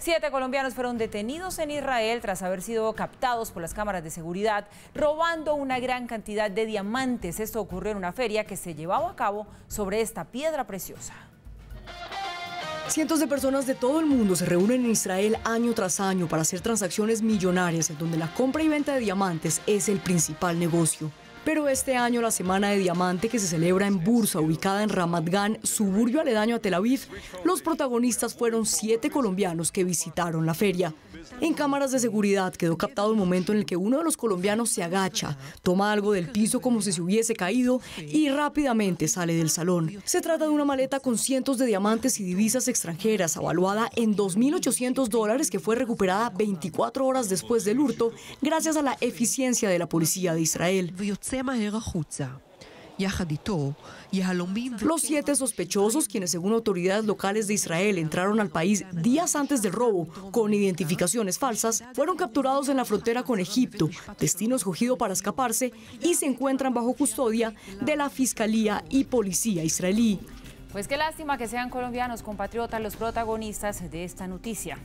Siete colombianos fueron detenidos en Israel tras haber sido captados por las cámaras de seguridad robando una gran cantidad de diamantes. Esto ocurrió en una feria que se llevaba a cabo sobre esta piedra preciosa. Cientos de personas de todo el mundo se reúnen en Israel año tras año para hacer transacciones millonarias en donde la compra y venta de diamantes es el principal negocio. Pero este año la Semana de Diamante que se celebra en Bursa, ubicada en Ramat Gan, suburbio aledaño a Tel Aviv, los protagonistas fueron siete colombianos que visitaron la feria. En cámaras de seguridad quedó captado el momento en el que uno de los colombianos se agacha, toma algo del piso como si se hubiese caído y rápidamente sale del salón. Se trata de una maleta con cientos de diamantes y divisas extranjeras, avaluada en 2.800 dólares, que fue recuperada 24 horas después del hurto, gracias a la eficiencia de la policía de Israel. Los siete sospechosos, quienes según autoridades locales de Israel entraron al país días antes del robo con identificaciones falsas, fueron capturados en la frontera con Egipto, destino escogido para escaparse, y se encuentran bajo custodia de la Fiscalía y Policía israelí. Pues qué lástima que sean colombianos compatriotas los protagonistas de esta noticia.